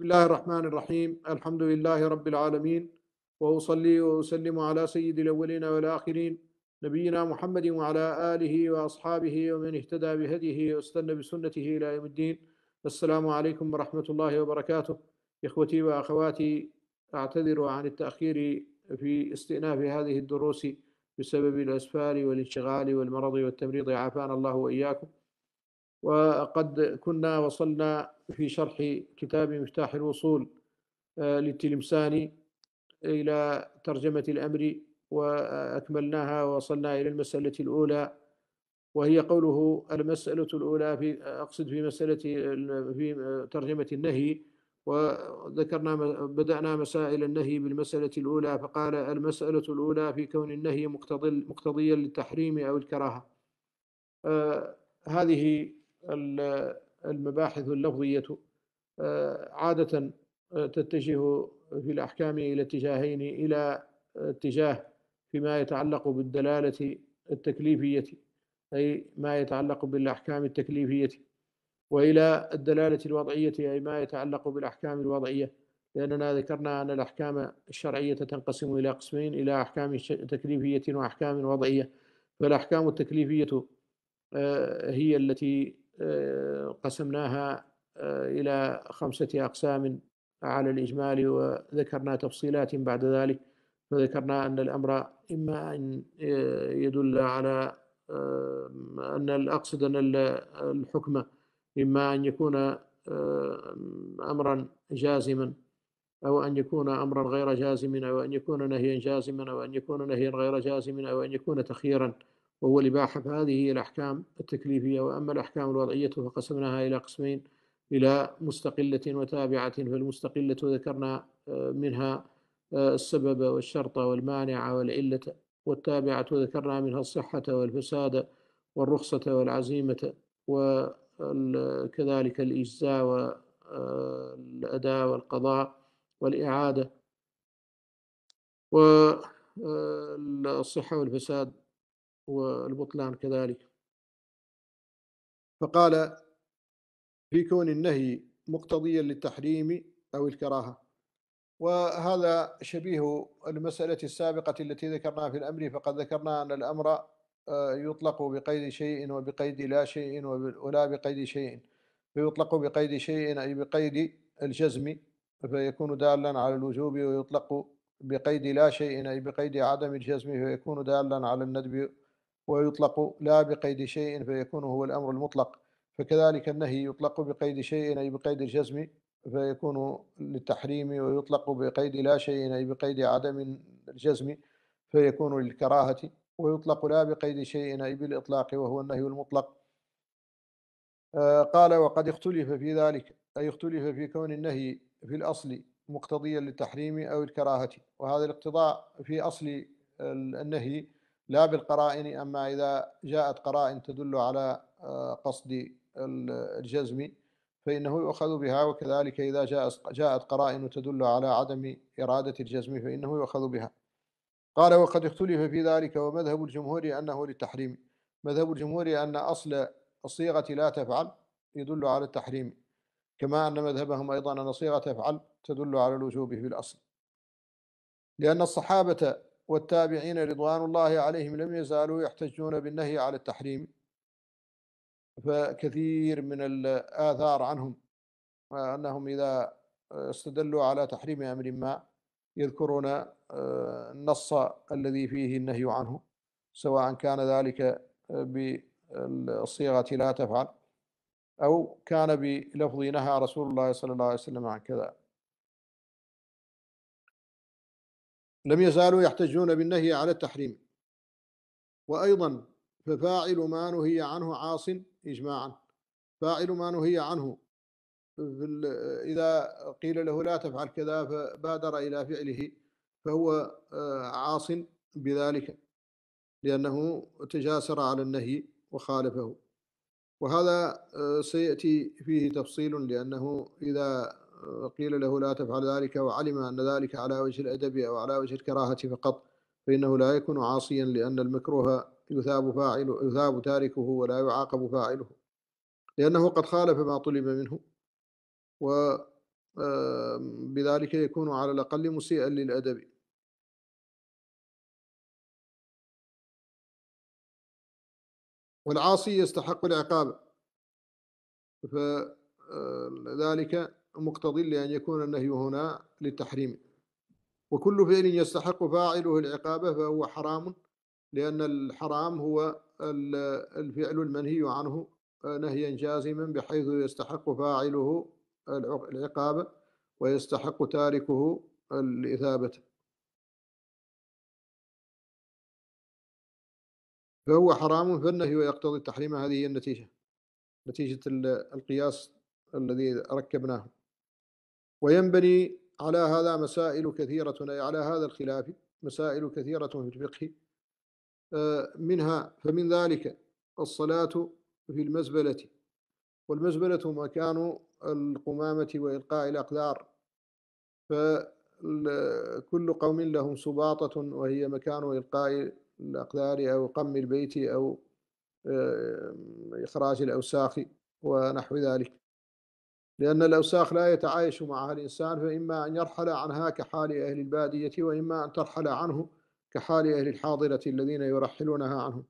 بسم الله الرحمن الرحيم الحمد لله رب العالمين وأصلي وأسلم على سيد الأولين والآخرين نبينا محمد وعلى آله وأصحابه ومن اهتدى بهديه واستنى بسنته إلى يوم الدين السلام عليكم ورحمة الله وبركاته إخوتي وأخواتي أعتذر عن التأخير في استئناف هذه الدروس بسبب الأسفار والانشغال والمرض والتمريض عافانا الله وإياكم وقد كنا وصلنا في شرح كتاب مفتاح الوصول آه، للتلمساني إلى ترجمة الأمر وأكملناها ووصلنا إلى المسألة الأولى وهي قوله المسألة الأولى في أقصد في مسألة في ترجمة النهي وذكرنا بدأنا مسائل النهي بالمسألة الأولى فقال المسألة الأولى في كون النهي مقتضيا للتحريم أو الكراهة آه، هذه المباحث اللفظية آه، عادة آه، تتجه في الأحكام إلى اتجاهين إلى اتجاه فيما يتعلق بالدلالة التكليفية أي ما يتعلق بالأحكام التكليفية وإلى الدلالة الوضعية أي ما يتعلق بالأحكام الوضعية لأننا ذكرنا أن الأحكام الشرعية تنقسم إلى قسمين إلى أحكام تكليفية وأحكام وضعية فالأحكام التكليفية آه، هي التي آه، قسمناها آه، إلى خمسة أقسام على الإجمال وذكرنا تفصيلات بعد ذلك فذكرنا أن الأمر إما أن آه، يدل على أن الأقصد أن الحكم إما أن يكون أمرا جازما أو أن يكون أمرا غير جازم أو أن يكون نهيا جازما أو أن يكون نهيا غير جازم أو أن يكون تخييرا وهو الإباحة فهذه هي الأحكام التكليفية وأما الأحكام الوضعية فقسمناها إلى قسمين إلى مستقلة وتابعة فالمستقلة ذكرنا آه، منها آه، السبب والشرط والمانع والعلة والتابعة ذكرنا منها الصحة والفساد والرخصة والعزيمة وكذلك الإجزاء والأداء آه، والقضاء والإعادة والصحة والفساد والبطلان كذلك فقال في كون النهي مقتضيا للتحريم أو الكراهة وهذا شبيه المسألة السابقة التي ذكرناها في الأمر فقد ذكرنا أن الأمر آه، يطلق بقيد شيء وبقيد لا شيء ولا بقيد شيء فيطلق بقيد شيء أي بقيد الجزم فيكون دالا على الوجوب ويطلق بقيد لا شيء أي بقيد عدم الجزم فيكون دالا على الندب ويطلق لا بقيد شيء فيكون هو الأمر المطلق فكذلك النهي يطلق بقيد شيء أي بقيد الجزم فيكون للتحريم ويطلق بقيد لا شيء أي بقيد عدم الجزم فيكون للكراهة ويطلق لا بقيد شيء أي بالإطلاق وهو النهي المطلق آه، قال وقد اختلف في ذلك أي اختلف في كون النهي في الأصل مقتضيا للتحريم أو الكراهة وهذا الاقتضاء في أصل النهي لا بالقرائن أما إذا جاءت قرائن تدل على آه، قصد الجزم فإنه يؤخذ بها وكذلك إذا جاءت قرائن تدل على عدم إرادة الجزم فإنه يؤخذ بها قال وقد اختلف في ذلك ومذهب الجمهور أنه للتحريم مذهب الجمهور أن أصل الصيغة لا تفعل يدل على التحريم كما أن مذهبهم أيضا أن صيغة تفعل تدل على الوجوب في الأصل لأن الصحابة والتابعين رضوان الله عليهم لم يزالوا يحتجون بالنهي على التحريم فكثير من الآثار عنهم أنهم إذا استدلوا على تحريم أمر ما يذكرون آه، النص الذي فيه النهي عنه سواء كان ذلك بالصيغة لا تفعل أو كان بلفظ نهى رسول الله صلى الله عليه وسلم عن كذا لم يزالوا يحتجون بالنهي على التحريم وأيضا ففاعل ما نهي عنه عاص إجماعا فاعل ما نهي عنه إذا قيل له لا تفعل كذا فبادر إلى فعله فهو آه، عاص بذلك لأنه تجاسر على النهي وخالفه وهذا آه، سيأتي فيه تفصيل لأنه إذا قيل له لا تفعل ذلك وعلم أن ذلك على وجه الأدب أو على وجه الكراهة فقط فإنه لا يكون عاصيا لأن المكروه يثاب فاعله يثاب تاركه ولا يعاقب فاعله لأنه قد خالف ما طلب منه وبذلك يكون على الأقل مسيئا للأدب والعاصي يستحق العقاب فذلك مقتضي لأن يكون النهي هنا للتحريم وكل فعل يستحق فاعله العقابة فهو حرام لأن الحرام هو الفعل المنهي عنه نهيا جازما بحيث يستحق فاعله العقابة ويستحق تاركه الإثابة فهو حرام فالنهي ويقتضي التحريم هذه هي النتيجة نتيجة القياس الذي ركبناه وينبني على هذا مسائل كثيرة أي على هذا الخلاف مسائل كثيرة في الفقه آه، منها فمن ذلك الصلاة في المزبلة والمزبلة مكان القمامة وإلقاء الأقدار فكل قوم لهم سباطة وهي مكان إلقاء الأقدار أو قم البيت أو آه، إخراج الأوساخ ونحو ذلك لأن الأوساخ لا يتعايش معها الإنسان فإما أن يرحل عنها كحال أهل البادية وإما أن ترحل عنه كحال أهل الحاضرة الذين يرحلونها عنه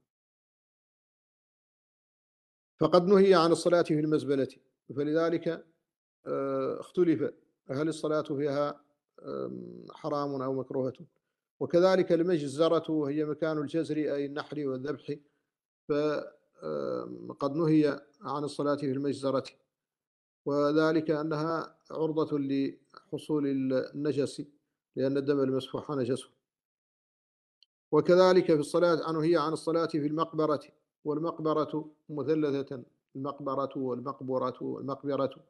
فقد نهي عن الصلاة في المزبلة فلذلك آه، اختلف هل الصلاة فيها حرام أو مكروهة وكذلك المجزرة وهي مكان الجزر أي النحر والذبح فقد نهي عن الصلاة في المجزرة وذلك أنها عرضة لحصول النجس لأن الدم المسفوح نجس وكذلك في الصلاة عنه هي عن الصلاة في المقبرة والمقبرة مثلثة المقبرة والمقبرة والمقبرة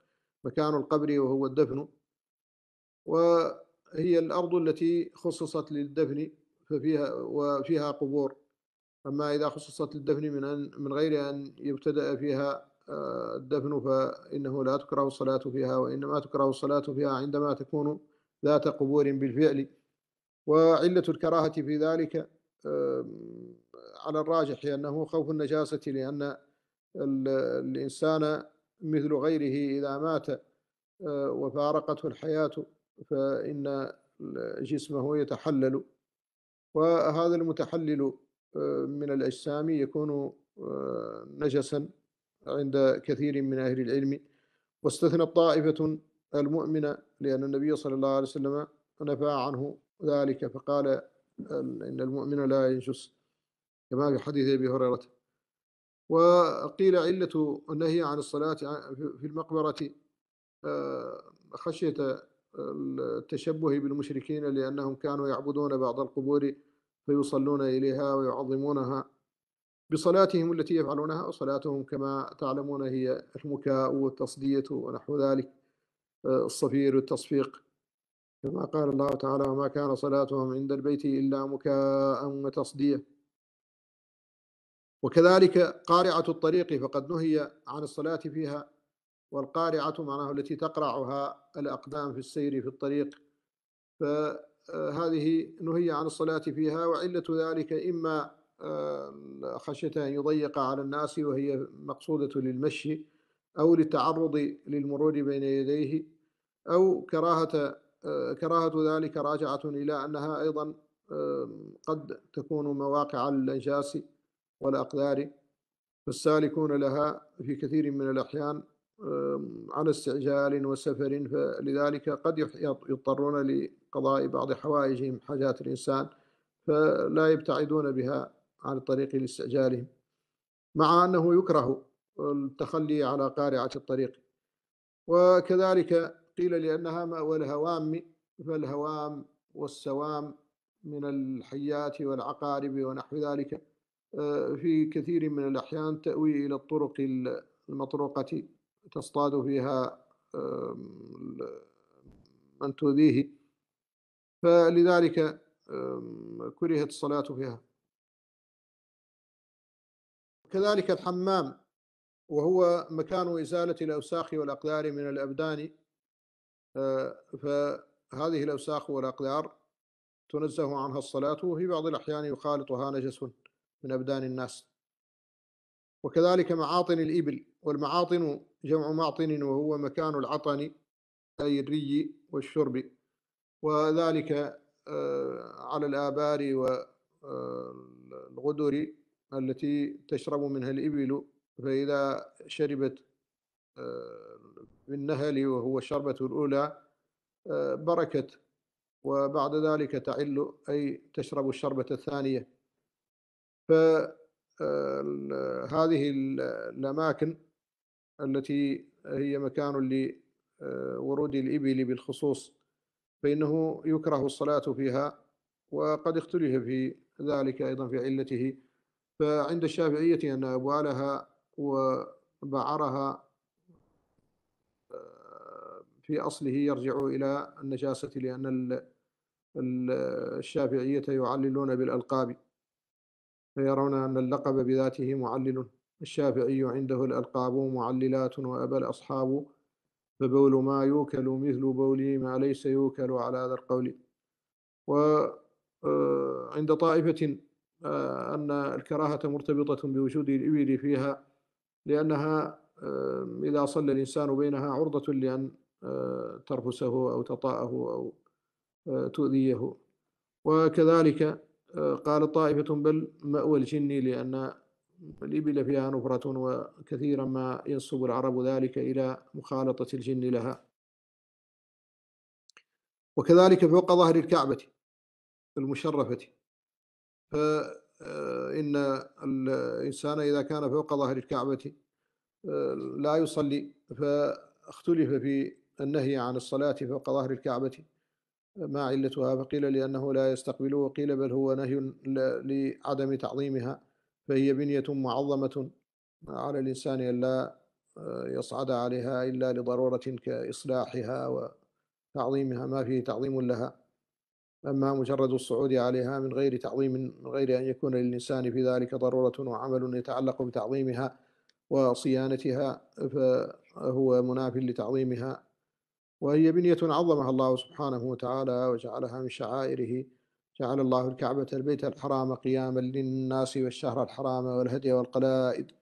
مكان القبر وهو الدفن وهي الأرض التي خصصت للدفن ففيها وفيها قبور أما إذا خصصت للدفن من أن من غير أن يبتدأ فيها الدفن فإنه لا تكره الصلاة فيها وإنما تكره الصلاة فيها عندما تكون ذات قبور بالفعل وعلة الكراهة في ذلك على الراجح أنه خوف النجاسة لأن الإنسان مثل غيره إذا مات آه، وفارقته الحياة فإن جسمه يتحلل وهذا المتحلل آه، من الأجسام يكون آه، نجسا عند كثير من أهل العلم واستثنى الطائفة المؤمنة لأن النبي صلى الله عليه وسلم نفى عنه ذلك فقال إن المؤمن لا ينجس كما في حديث أبي هريرة وقيل علة النهي عن الصلاة في المقبرة آه، خشية التشبه بالمشركين لأنهم كانوا يعبدون بعض القبور فيصلون إليها ويعظمونها بصلاتهم التي يفعلونها وصلاتهم كما تعلمون هي البكاء والتصدية ونحو ذلك آه، الصفير والتصفيق كما قال الله تعالى وما كان صلاتهم عند البيت إلا مكاء وتصدية وكذلك قارعة الطريق فقد نهي عن الصلاة فيها والقارعة معناه التي تقرعها الأقدام في السير في الطريق فهذه آه، نهي عن الصلاة فيها وعلة ذلك إما خشية أن يضيق على الناس وهي مقصودة للمشي أو للتعرض للمرور بين يديه أو كراهة كراهة ذلك راجعة إلى أنها أيضا قد تكون مواقع الأنجاس والأقدار فالسالكون لها في كثير من الأحيان على استعجال وسفر فلذلك قد يضطرون لقضاء بعض حوائجهم حاجات الإنسان فلا يبتعدون بها عن الطريق لاستعجالهم مع أنه يكره التخلي على قارعة الطريق وكذلك قيل لأنها مأوى الهوام فالهوام والسوام من الحيات والعقارب ونحو ذلك آه، في كثير من الأحيان تأوي إلى الطرق المطروقة تصطاد فيها من تؤذيه فلذلك كرهت الصلاة فيها كذلك الحمام وهو مكان إزالة الأوساخ والأقدار من الأبدان آه، فهذه الأوساخ والأقدار تنزه عنها الصلاة وفي بعض الأحيان يخالطها نجس من أبدان الناس وكذلك معاطن الإبل والمعاطن جمع معطن وهو مكان العطن أي الري والشرب وذلك آه، على الآبار والغدر آه، التي تشرب منها الإبل فإذا شربت بالنهل آه، وهو الشربة الأولى آه، بركت وبعد ذلك تعل أي تشرب الشربة الثانية فهذه آه، الأماكن التي هي مكان لورود الإبل بالخصوص فإنه يكره الصلاة فيها وقد اختلف في ذلك أيضا في علته فعند الشافعية أن أبوالها وبعرها آه، في أصله يرجع إلى النجاسة لأن الشافعية يعللون بالألقاب فيرون أن اللقب بذاته معلل الشافعي عنده الألقاب معللات وأبى الأصحاب فبول ما يوكل مثل بول ما ليس يوكل على هذا القول وعند آه، طائفة آه، أن الكراهة مرتبطة بوجود الإبل فيها لأنها إذا صلى الإنسان بينها عرضة لأن آه، ترفسه أو تطاءه أو آه، تؤذيه وكذلك قال طائفة بل مأوى الجن لأن الإبل فيها نفرة وكثيرا ما ينسب العرب ذلك إلى مخالطة الجن لها وكذلك فوق ظهر الكعبة المشرفة فإن الإنسان إذا كان فوق ظهر الكعبة آه، لا يصلي فاختلف في النهي عن الصلاة فوق ظهر الكعبة ما علتها فقيل لأنه لا يستقبل وقيل بل هو نهي لعدم تعظيمها فهي بنية معظمة على الإنسان ألا آه، يصعد عليها إلا لضرورة كإصلاحها وتعظيمها ما فيه تعظيم لها أما مجرد الصعود عليها من غير تعظيم من غير أن يكون للإنسان في ذلك ضرورة وعمل يتعلق بتعظيمها وصيانتها فهو مناف لتعظيمها وهي بنية عظمها الله سبحانه وتعالى وجعلها من شعائره جعل الله الكعبة البيت الحرام قياما للناس والشهر الحرام والهدي والقلائد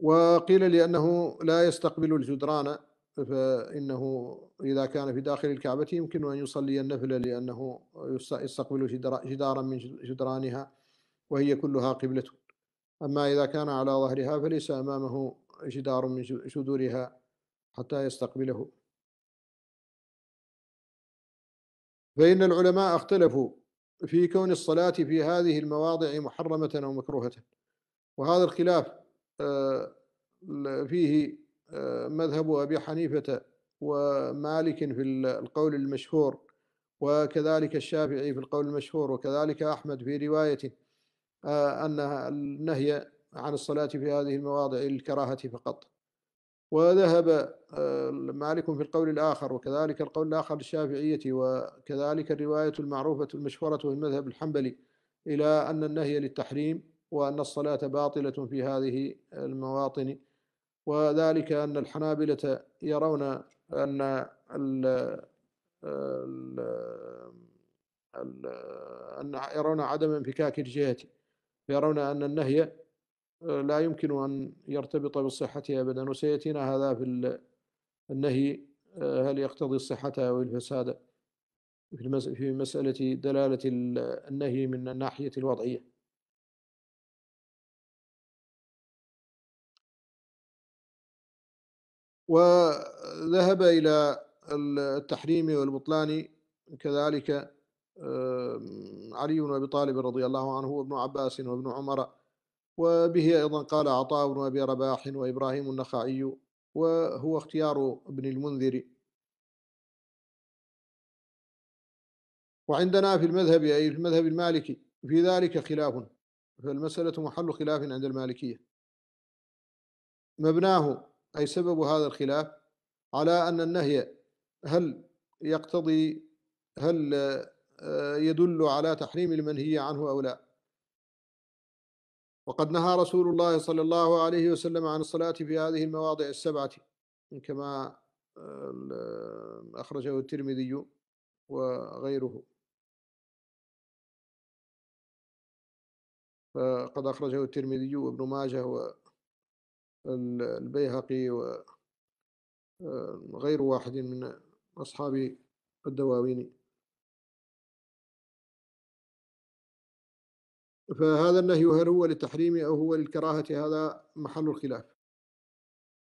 وقيل لأنه لا يستقبل الجدران فإنه إذا كان في داخل الكعبة يمكن أن يصلي النفل لأنه يستقبل جدارا من جدرانها وهي كلها قبلة أما إذا كان على ظهرها فليس أمامه جدار من جدورها حتى يستقبله فإن العلماء اختلفوا في كون الصلاة في هذه المواضع محرمة أو مكروهة وهذا الخلاف آه، فيه مذهب أبي حنيفة ومالك في القول المشهور وكذلك الشافعي في القول المشهور وكذلك أحمد في رواية آه، أن النهي عن الصلاة في هذه المواضع للكراهة فقط وذهب آه، مالك في القول الآخر وكذلك القول الآخر للشافعية وكذلك الرواية المعروفة المشهورة في المذهب الحنبلي إلى أن النهي للتحريم وأن الصلاة باطلة في هذه المواطن وذلك أن الحنابلة يرون أن ال ال أن يرون عدم انفكاك الجهة يرون أن النهي لا يمكن أن يرتبط بالصحة أبدا وسيأتينا هذا في النهي هل يقتضي الصحة أو الفساد في مسألة دلالة النهي من الناحية الوضعية وذهب إلى التحريم والبطلان كذلك علي بن أبي طالب رضي الله عنه وابن عباس وابن عمر وبه أيضا قال عطاء بن أبي رباح وإبراهيم النخعي وهو اختيار ابن المنذر وعندنا في المذهب أي في المذهب المالكي في ذلك خلاف فالمسألة محل خلاف عند المالكية مبناه أي سبب هذا الخلاف على أن النهي هل يقتضي هل آه، يدل على تحريم المنهي عنه أو لا وقد نهى رسول الله صلى الله عليه وسلم عن الصلاة في هذه المواضع السبعة كما آه، أخرجه الترمذي وغيره فقد أخرجه الترمذي وابن ماجه البيهقي وغير واحد من أصحاب الدواوين فهذا النهي هل هو للتحريم أو هو للكراهة هذا محل الخلاف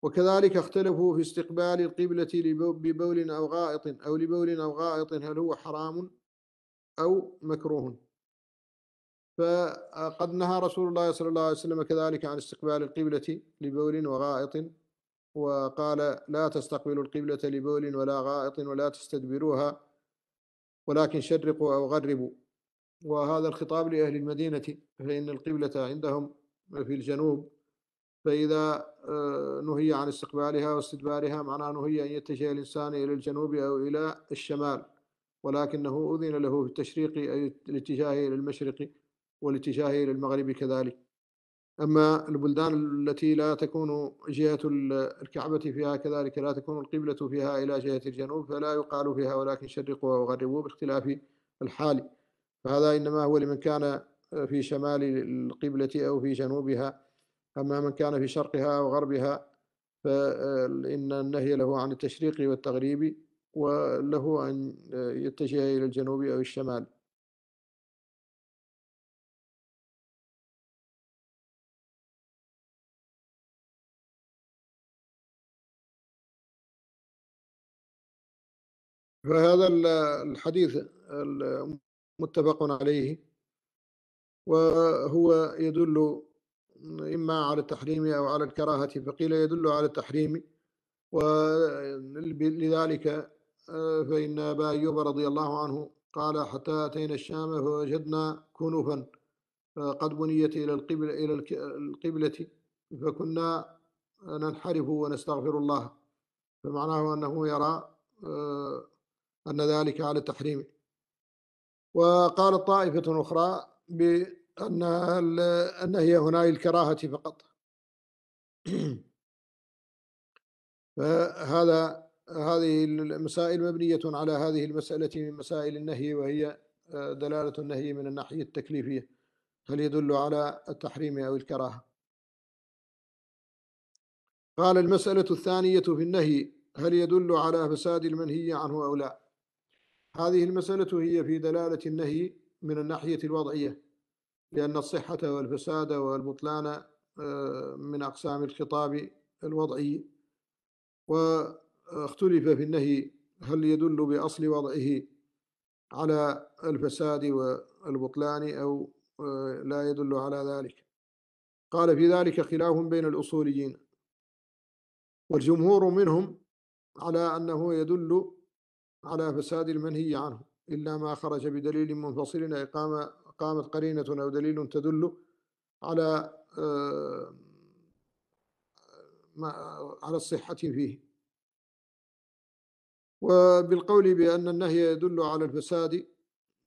وكذلك اختلفوا في استقبال القبلة ببول أو غائط أو لبول أو غائط هل هو حرام أو مكروه فقد نهى رسول الله صلى الله عليه وسلم كذلك عن استقبال القبلة لبول وغائط وقال لا تستقبلوا القبلة لبول ولا غائط ولا تستدبروها ولكن شرقوا أو غربوا وهذا الخطاب لأهل المدينة فإن القبلة عندهم في الجنوب فإذا آه، نهي عن استقبالها واستدبارها معناه نهي أن يتجه الإنسان إلى الجنوب أو إلى الشمال ولكنه أذن له في التشريق أي الاتجاه إلى المشرق والاتجاه إلى المغرب كذلك أما البلدان التي لا تكون جهة الكعبة فيها كذلك لا تكون القبلة فيها إلى جهة الجنوب فلا يقال فيها ولكن شرقوا وغربوا باختلاف الحال فهذا إنما هو لمن كان في شمال القبلة أو في جنوبها أما من كان في شرقها وغربها فإن النهي له عن التشريق والتغريب وله أن يتجه إلى الجنوب أو الشمال فهذا الحديث متفق عليه وهو يدل إما على التحريم أو على الكراهة فقيل يدل على التحريم ولذلك آه، فإن أبا أيوب رضي الله عنه قال حتى أتينا الشام فوجدنا كنفا قد بنيت إلى القبلة إلى القبلة فكنا ننحرف ونستغفر الله فمعناه أنه يرى آه، أن ذلك على التحريم وقال طائفة أخرى بأن هي هنا الكراهة فقط فهذا هذه المسائل مبنية على هذه المسألة من مسائل النهي وهي آه، دلالة النهي من الناحية التكليفية هل يدل على التحريم أو الكراهة قال المسألة الثانية في النهي هل يدل على فساد المنهي عنه أو لا هذه المسألة هي في دلالة النهي من الناحية الوضعية لأن الصحة والفساد والبطلان آه، من أقسام الخطاب الوضعي واختلف في النهي هل يدل بأصل وضعه على الفساد والبطلان أو آه، لا يدل على ذلك قال في ذلك خلاف بين الأصوليين والجمهور منهم على أنه يدل على فساد المنهي عنه إلا ما خرج بدليل منفصل أي يعني قامت قرينة أو دليل تدل على آه، ما على الصحة فيه وبالقول بأن النهي يدل على الفساد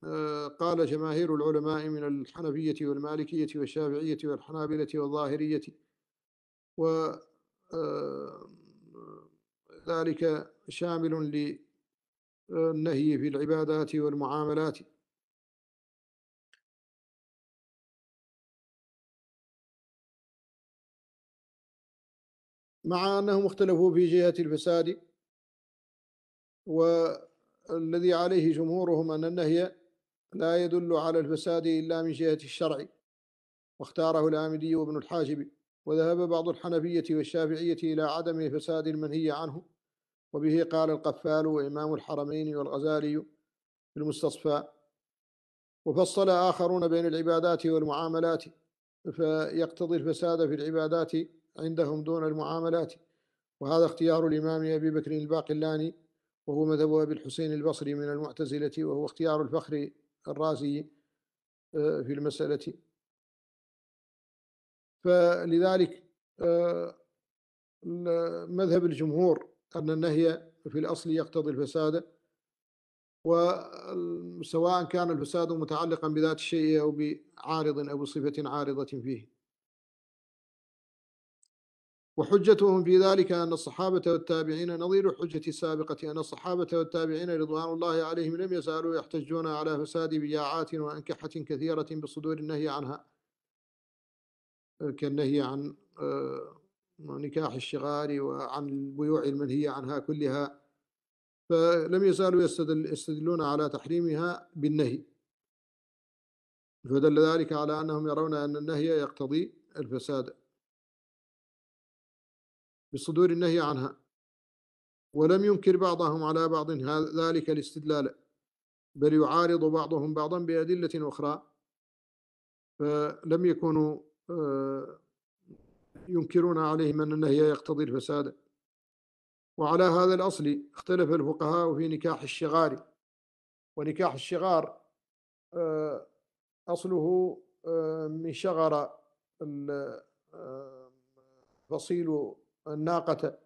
آه، قال جماهير العلماء من الحنفية والمالكية والشافعية والحنابلة والظاهرية و آه، ذلك شامل النهي في العبادات والمعاملات مع أنهم اختلفوا في جهة الفساد والذي عليه جمهورهم أن النهي لا يدل على الفساد إلا من جهة الشرع واختاره الآمدي وابن الحاجب وذهب بعض الحنفية والشافعية إلى عدم فساد المنهي عنه وبه قال القفال وإمام الحرمين والغزالي في المستصفى وفصل آخرون بين العبادات والمعاملات فيقتضي الفساد في العبادات عندهم دون المعاملات وهذا اختيار الإمام أبي بكر الباقلاني وهو مذهب أبي الحسين البصري من المعتزلة وهو اختيار الفخر الرازي آه، في المسألة فلذلك آه، مذهب الجمهور أن النهي في الأصل يقتضي الفساد وسواء كان الفساد متعلقا بذات الشيء أو بعارض أو بصفة عارضة فيه وحجتهم في ذلك أن الصحابة والتابعين نظير الحجة السابقة أن الصحابة والتابعين رضوان الله عليهم لم يزالوا يحتجون على فساد بياعات وأنكحة كثيرة بصدور النهي عنها كالنهي عن آه، ونكاح الشغار وعن البيوع المنهي عنها كلها فلم يزالوا يستدلون على تحريمها بالنهي فدل ذلك على أنهم يرون أن النهي يقتضي الفساد بصدور النهي عنها ولم ينكر بعضهم على بعض ذلك الاستدلال بل يعارض بعضهم بعضا بأدلة أخرى فلم يكونوا آه، ينكرون عليه من النهي يقتضي الفساد وعلى هذا الأصل اختلف الفقهاء في نكاح الشغار ونكاح الشغار آه، أصله آه، من شغر آه، فصيل الناقة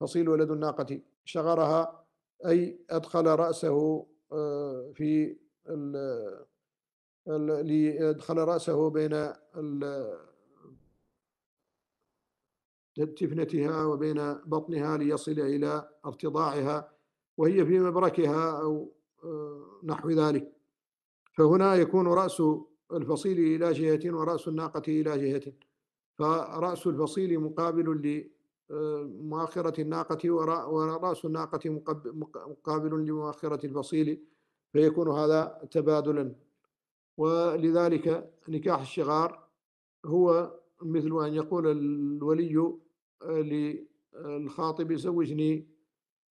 فصيل ولد الناقة شغرها أي أدخل رأسه في أدخل رأسه بين تفنتها وبين بطنها ليصل إلى ارتضاعها وهي في مبركها أو آه، نحو ذلك فهنا يكون رأس الفصيل إلى جهة ورأس الناقة إلى جهة فرأس الفصيل مقابل لمؤخرة آه، الناقة ورأس الناقة مقابل لمؤخرة الفصيل فيكون هذا تبادلا ولذلك نكاح الشغار هو مثل أن يقول الولي للخاطب آه، زوجني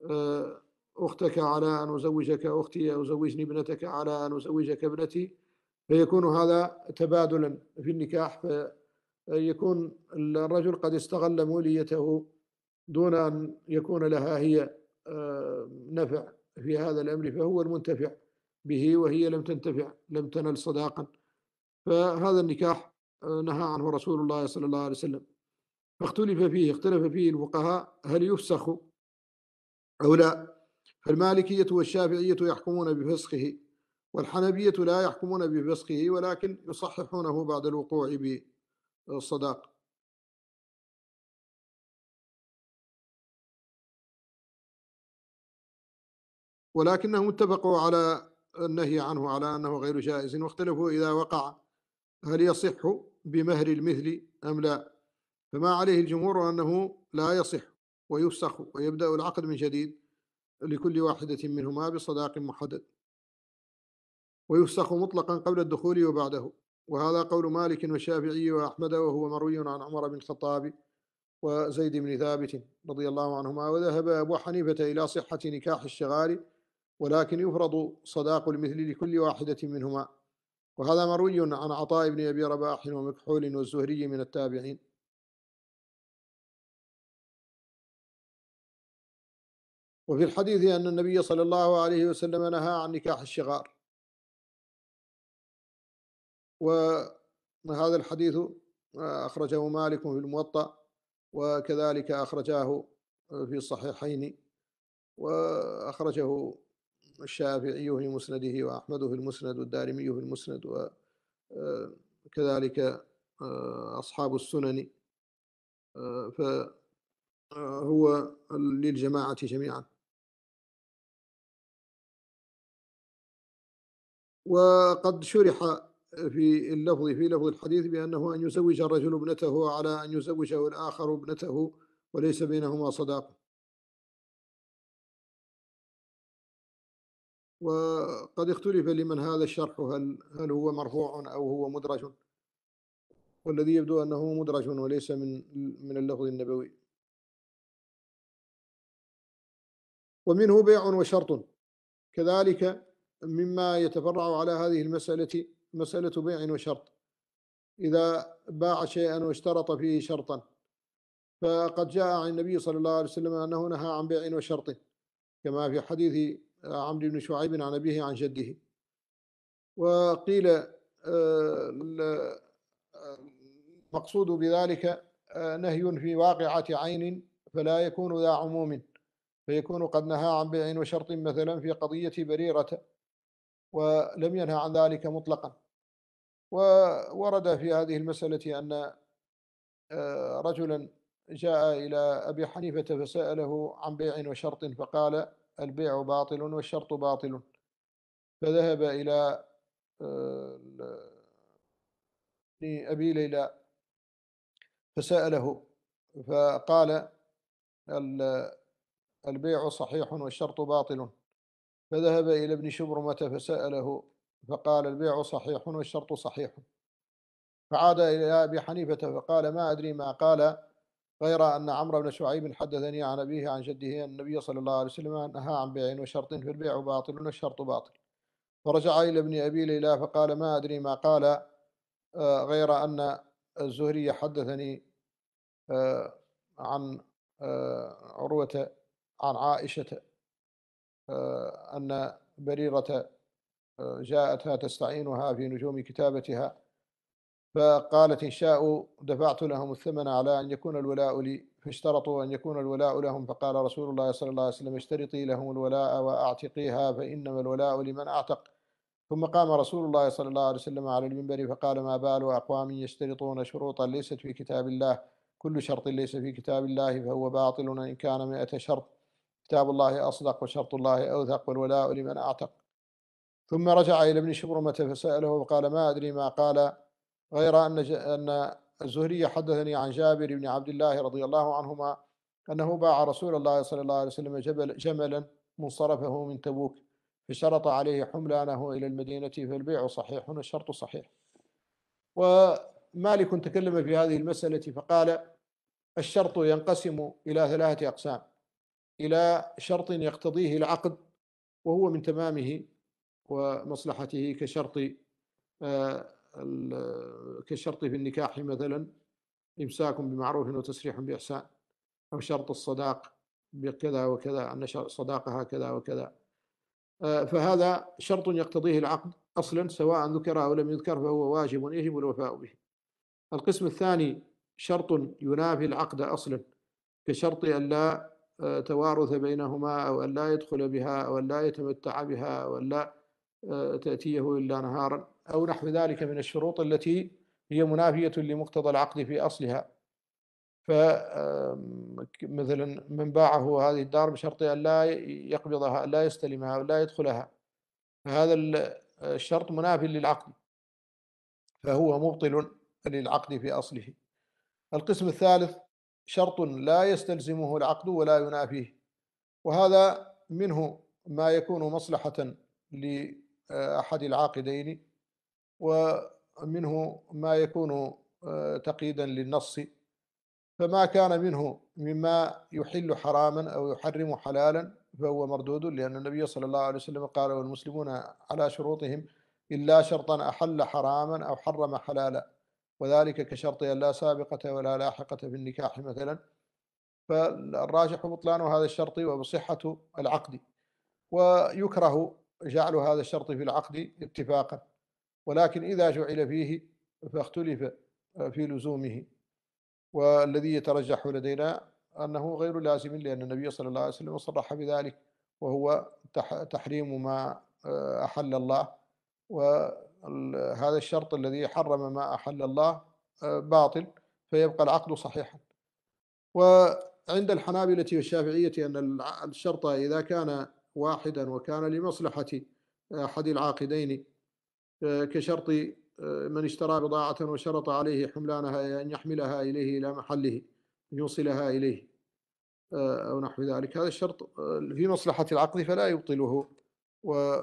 آه، أختك على أن أزوجك أختي أو زوجني ابنتك على أن أزوجك ابنتي فيكون هذا تبادلا في النكاح فيكون الرجل قد استغل موليته دون أن يكون لها هي آه، نفع في هذا الأمر فهو المنتفع به وهي لم تنتفع لم تنل صداقا فهذا النكاح نهى عنه رسول الله صلى الله عليه وسلم فاختلف فيه اختلف فيه الفقهاء هل يفسخ أو لا فالمالكية والشافعية يحكمون بفسخه والحنبية لا يحكمون بفسخه ولكن يصححونه بعد الوقوع بالصداق ولكنهم اتفقوا على النهي عنه على أنه غير جائز واختلفوا إذا وقع هل يصح بمهر المثل أم لا فما عليه الجمهور أنه لا يصح ويفسخ ويبدأ العقد من جديد لكل واحدة منهما بصداق محدد ويفسخ مطلقا قبل الدخول وبعده وهذا قول مالك والشافعي وأحمد وهو مروي عن عمر بن الخطاب وزيد بن ثابت رضي الله عنهما وذهب أبو حنيفة إلى صحة نكاح الشغار ولكن يفرض صداق المثل لكل واحدة منهما وهذا مروي عن عطاء بن أبي رباح ومكحول والزهري من التابعين وفي الحديث أن النبي صلى الله عليه وسلم نهى عن نكاح الشغار وهذا الحديث آه، أخرجه مالك في الموطأ وكذلك أخرجاه في الصحيحين وأخرجه الشافعي في مسنده وأحمد في المسند والدارمي في المسند وكذلك آه، آه، أصحاب السنن فهو للجماعة جميعا وقد شرح في اللفظ في لفظ الحديث بأنه أن يزوج الرجل ابنته على أن يزوجه الآخر ابنته وليس بينهما صداقة وقد اختلف لمن هذا الشرح هل هل هو مرفوع أو هو مدرج والذي يبدو أنه مدرج وليس من من اللفظ النبوي ومنه بيع وشرط كذلك مما يتفرع على هذه المسألة مسألة بيع وشرط إذا باع شيئا واشترط فيه شرطا فقد جاء عن النبي صلى الله عليه وسلم أنه نهى عن بيع وشرط كما في حديث عمرو بن شعيب عن أبيه عن جده وقيل آه، المقصود بذلك آه، نهي في واقعة عين فلا يكون ذا عموم فيكون قد نهى عن بيع وشرط مثلا في قضية بريرة ولم ينهى عن ذلك مطلقا وورد في هذه المسألة أن آه، رجلا جاء إلى أبي حنيفة فسأله عن بيع وشرط فقال البيع باطل والشرط باطل فذهب إلى آه، أبي ليلى فسأله فقال البيع صحيح والشرط باطل فذهب إلى ابن شبرمة فسأله فقال البيع صحيح والشرط صحيح فعاد إلى أبي حنيفة فقال ما أدري ما قال غير أن عمرو بن شعيب حدثني عن أبيه عن جده أن النبي صلى الله عليه وسلم نهى عن بيع وشرط فالبيع باطل والشرط باطل فرجع إلى ابن أبي ليلى فقال ما أدري ما قال آه، غير أن الزهري حدثني آه، عن آه، عروة عن عائشة آه، أن بريرة آه، جاءتها تستعينها في نجوم كتابتها فقالت إن شاءوا دفعت لهم الثمن على أن يكون الولاء لي فاشترطوا أن يكون الولاء لهم فقال رسول الله صلى الله عليه وسلم اشترطي لهم الولاء وأعتقيها فإنما الولاء لمن أعتق ثم قام رسول الله صلى الله عليه وسلم على المنبر فقال ما بال أقوام يشترطون شروطا ليست في كتاب الله كل شرط ليس في كتاب الله فهو باطل إن كان مئة شرط كتاب الله أصدق وشرط الله أوثق والولاء لمن أعتق ثم رجع إلى ابن شبرمة فسأله وقال ما أدري ما قال غير أن أن الزهري حدثني عن جابر بن عبد الله رضي الله عنهما أنه باع رسول الله صلى الله عليه وسلم جبل جملا منصرفه من تبوك فشرط عليه حملانه إلى المدينة فالبيع صحيح والشرط صحيح ومالك تكلم في هذه المسألة فقال الشرط ينقسم إلى ثلاثة أقسام إلى شرط يقتضيه العقد وهو من تمامه ومصلحته كشرط آه، كشرط في النكاح مثلا إمساك بمعروف وتسريح بإحسان أو شرط الصداق بكذا وكذا أن صداقها كذا وكذا آه، فهذا شرط يقتضيه العقد أصلا سواء ذكر أو لم يذكر فهو واجب يجب الوفاء به القسم الثاني شرط ينافي العقد أصلا كشرط أن لا توارث بينهما أو أن لا يدخل بها أو أن لا يتمتع بها أو أن لا آه، تأتيه إلا نهارا أو نحو ذلك من الشروط التي هي منافية لمقتضى العقد في أصلها فمثلا من باعه هذه الدار بشرط أن لا يقبضها أن لا يستلمها أو لا يدخلها فهذا آه، الشرط منافي للعقد فهو مبطل للعقد في أصله القسم الثالث شرط لا يستلزمه العقد ولا ينافيه وهذا منه ما يكون مصلحة لأحد آه، العاقدين ومنه ما يكون آه، تقييدا للنص فما كان منه مما يحل حراما أو يحرم حلالا فهو مردود لأن النبي صلى الله عليه وسلم قال والمسلمون على شروطهم إلا شرطا أحل حراما أو حرم حلالا وذلك كشرط أن لا سابقة ولا لاحقة في النكاح مثلا فالراجح بطلان هذا الشرط وبصحة العقد ويكره جعل هذا الشرط في العقد اتفاقا ولكن إذا جعل فيه فاختلف في لزومه والذي يترجح لدينا أنه غير لازم لأن النبي صلى الله عليه وسلم صرح بذلك وهو تحريم ما أحل الله و هذا الشرط الذي حرم ما أحل الله آه، باطل فيبقى العقد صحيحا وعند الحنابلة والشافعية أن الشرط إذا كان واحدا وكان لمصلحة أحد العاقدين آه، كشرط آه، من اشترى بضاعة وشرط عليه حملانها أن يحملها إليه إلى محله يوصلها إليه أو نحو ذلك هذا الشرط في مصلحة العقد فلا يبطله و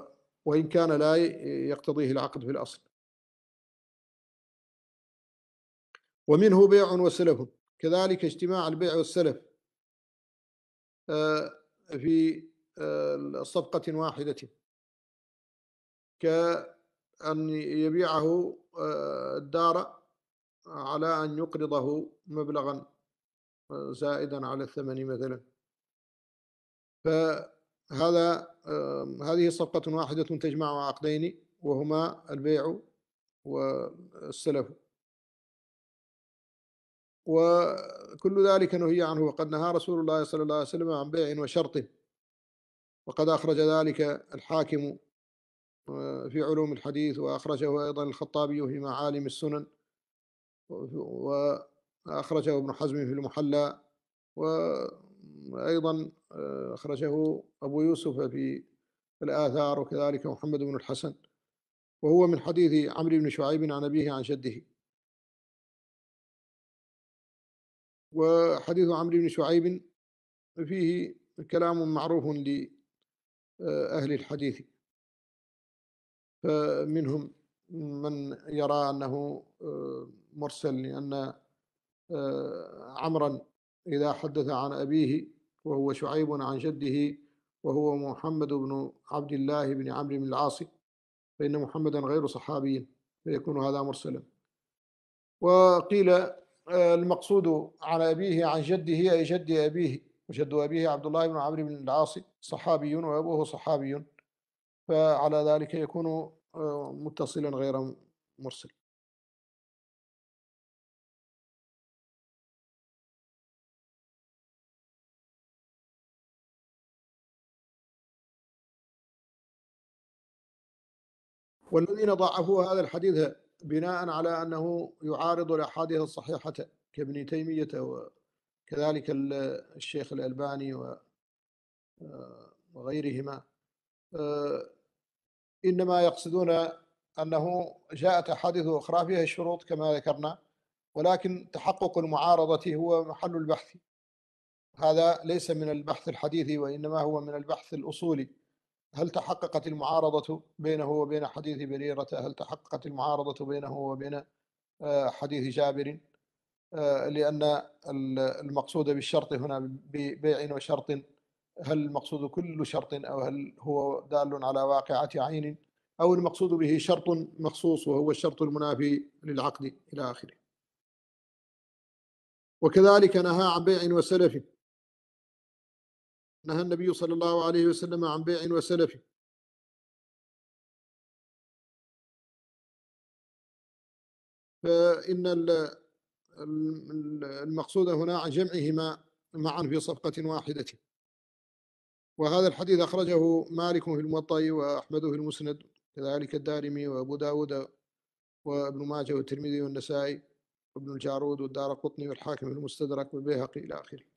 وإن كان لا يقتضيه العقد في الأصل ومنه بيع وسلف كذلك اجتماع البيع والسلف آه، في آه، صفقة واحدة كأن يبيعه آه، الدار على أن يقرضه مبلغا زائدا على الثمن مثلا فهذا هذه صفقة واحدة تجمع عقدين وهما البيع والسلف وكل ذلك نهي عنه وقد نهى رسول الله صلى الله عليه وسلم عن بيع وشرط وقد أخرج ذلك الحاكم آه، في علوم الحديث وأخرجه أيضا الخطابي في معالم السنن وأخرجه ابن حزم في المحلى و أيضا آه، أخرجه أبو يوسف في الآثار وكذلك محمد بن الحسن وهو من حديث عمرو بن شعيب عن أبيه عن جده وحديث عمرو بن شعيب فيه كلام معروف لأهل آه، الحديث فمنهم من يرى أنه آه، مرسل لأن عمرا إذا حدث عن أبيه وهو شعيب عن جده وهو محمد بن عبد الله بن عمرو بن العاص فإن محمدا غير صحابي فيكون هذا مرسلا وقيل آه، المقصود على أبيه عن جده أي جد أبيه وجد أبيه عبد الله بن عمرو بن العاص صحابي وأبوه صحابي فعلى ذلك يكون آه، متصلا غير مرسل والذين ضعفوا هذا الحديث بناء على أنه يعارض الأحاديث الصحيحة كابن تيمية وكذلك الشيخ الألباني آه، وغيرهما آه، إنما يقصدون أنه جاءت أحاديث أخرى فيها الشروط كما ذكرنا ولكن تحقق المعارضة هو محل البحث هذا ليس من البحث الحديثي وإنما هو من البحث الأصولي هل تحققت المعارضة بينه وبين حديث بريرة هل تحققت المعارضة بينه وبين آه، حديث جابر آه، لأن المقصود بالشرط هنا ببيع وشرط هل المقصود كل شرط أو هل هو دال على واقعة عين أو المقصود به شرط مخصوص وهو الشرط المنافي للعقد إلى آخره وكذلك نهى عن بيع وسلف نهى النبي صلى الله عليه وسلم عن بيع وسلف فإن المقصود هنا عن جمعهما معا في صفقة واحدة وهذا الحديث أخرجه مالك في الموطأ وأحمد في المسند كذلك الدارمي وأبو داود وابن ماجه والترمذي والنسائي وابن الجارود والدار قطني والحاكم في المستدرك والبيهقي إلى آخره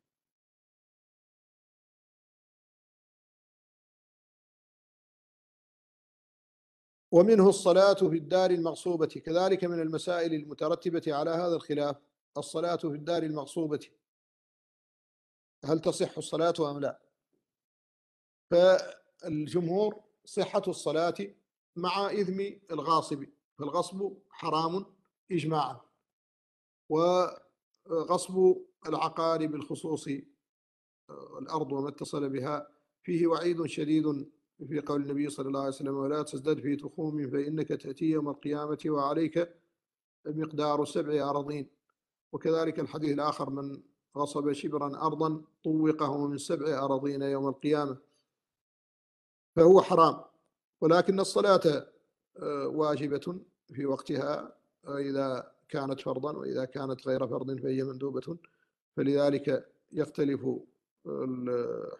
ومنه الصلاة في الدار المغصوبة كذلك من المسائل المترتبة على هذا الخلاف الصلاة في الدار المغصوبة هل تصح الصلاة أم لا فالجمهور صحة الصلاة مع إثم الغاصب فالغصب حرام إجماعا وغصب العقار بالخصوص الأرض وما اتصل بها فيه وعيد شديد في قول النبي صلى الله عليه وسلم ولا تزدد في تخوم فإنك تأتي يوم القيامة وعليك مقدار سبع أراضين وكذلك الحديث الآخر من غصب شبرا أرضا طوقه من سبع أراضين يوم القيامة فهو حرام ولكن الصلاة آه، واجبة في وقتها آه، إذا كانت فرضا وإذا كانت غير فرض فهي مندوبة فلذلك يختلف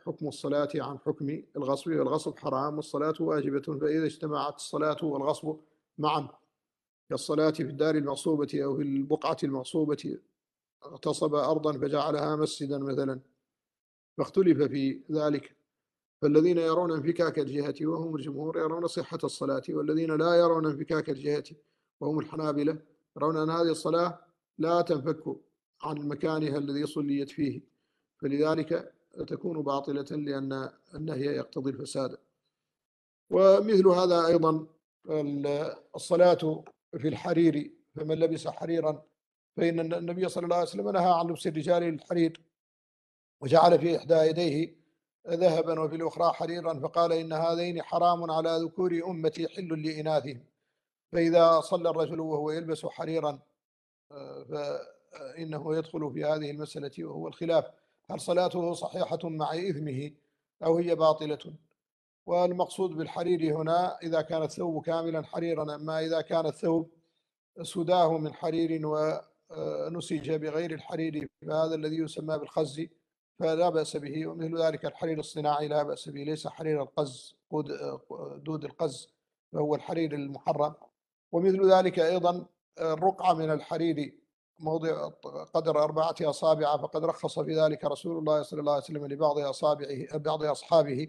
حكم الصلاة عن حكم الغصب والغصب حرام والصلاة واجبة فإذا اجتمعت الصلاة والغصب معا كالصلاة في الدار المغصوبة أو في البقعة المغصوبة اغتصب أرضا فجعلها مسجدا مثلا فاختلف في ذلك فالذين يرون انفكاك الجهة وهم الجمهور يرون صحة الصلاة والذين لا يرون انفكاك الجهة وهم الحنابلة يرون أن هذه الصلاة لا تنفك عن مكانها الذي صليت فيه فلذلك تكون باطلة لأن النهي يقتضي الفساد ومثل هذا أيضا الصلاة في الحرير فمن لبس حريرا فإن النبي صلى الله عليه وسلم نهى عن لبس الرجال الحرير وجعل في إحدى يديه ذهبا وفي الأخرى حريرا فقال إن هذين حرام على ذكور أمتي حل لإناثهم فإذا صلى الرجل وهو يلبس حريرا آه، فإنه يدخل في هذه المسألة وهو الخلاف هل صلاته صحيحة مع إثمه أو هي باطلة والمقصود بالحرير هنا إذا كان الثوب كاملا حريرا أما إذا كان الثوب سداه من حرير ونسج آه، بغير الحرير فهذا الذي يسمى بالخز فلا بأس به ومثل ذلك الحرير الصناعي لا بأس به ليس حرير القز آه، دود القز فهو الحرير المحرم ومثل ذلك أيضا آه، الرقعة من الحرير موضع قدر أربعة أصابع فقد رخص في ذلك رسول الله صلى الله عليه وسلم لبعض أصابعه بعض أصحابه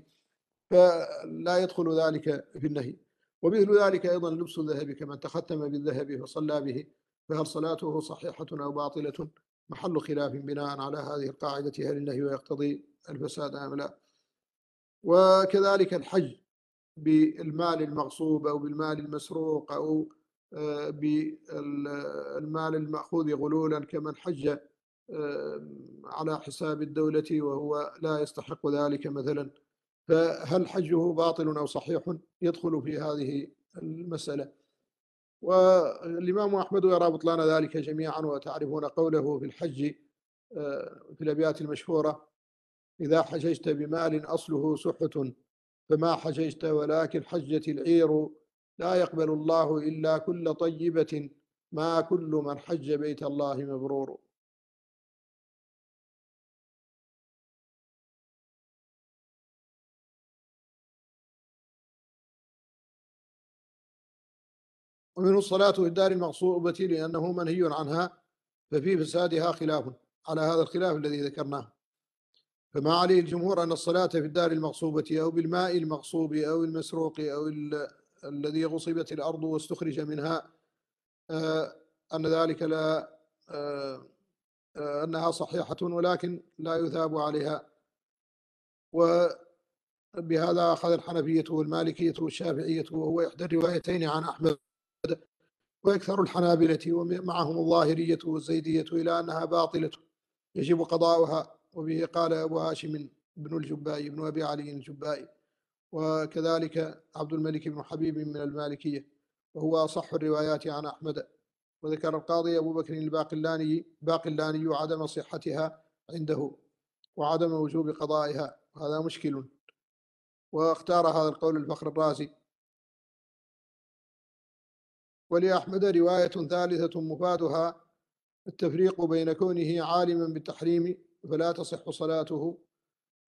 فلا يدخل ذلك في النهي ومثل ذلك أيضا لبس الذهب كمن تختم بالذهب فصلى به فهل صلاته صحيحة أو باطلة محل خلاف بناء على هذه القاعدة هل النهي ويقتضي الفساد أم لا وكذلك الحج بالمال المغصوب أو بالمال المسروق أو بالمال المأخوذ غلولا كمن حج على حساب الدولة وهو لا يستحق ذلك مثلا فهل حجه باطل أو صحيح يدخل في هذه المسألة والإمام أحمد يرى بطلان ذلك جميعا وتعرفون قوله في الحج آه، في الأبيات المشهورة إذا حججت بمال أصله سحة فما حججت ولكن حجت العير لا يقبل الله إلا كل طيبة ما كل من حج بيت الله مبرور ومن الصلاة في الدار المغصوبة لأنه منهي عنها ففي فسادها خلاف على هذا الخلاف الذي ذكرناه فما عليه الجمهور أن الصلاة في الدار المغصوبة أو بالماء المغصوب أو المسروق أو الذي غصبت الأرض واستخرج منها آه، أن ذلك لا آه، آه، أنها صحيحة ولكن لا يثاب عليها وبهذا أخذ الحنفية والمالكية والشافعية وهو إحدى الروايتين عن أحمد وأكثر الحنابلة ومعهم الظاهرية والزيدية إلى أنها باطلة يجب قضاؤها وبه قال أبو هاشم بن الجبائي بن أبي علي الجبائي وكذلك عبد الملك بن حبيب من المالكية وهو أصح الروايات عن أحمد وذكر القاضي أبو بكر الباقلاني باقلاني عدم صحتها عنده وعدم وجوب قضائها هذا مشكل واختار هذا القول الفخر الرازي ولأحمد رواية ثالثة مفادها التفريق بين كونه عالما بالتحريم فلا تصح صلاته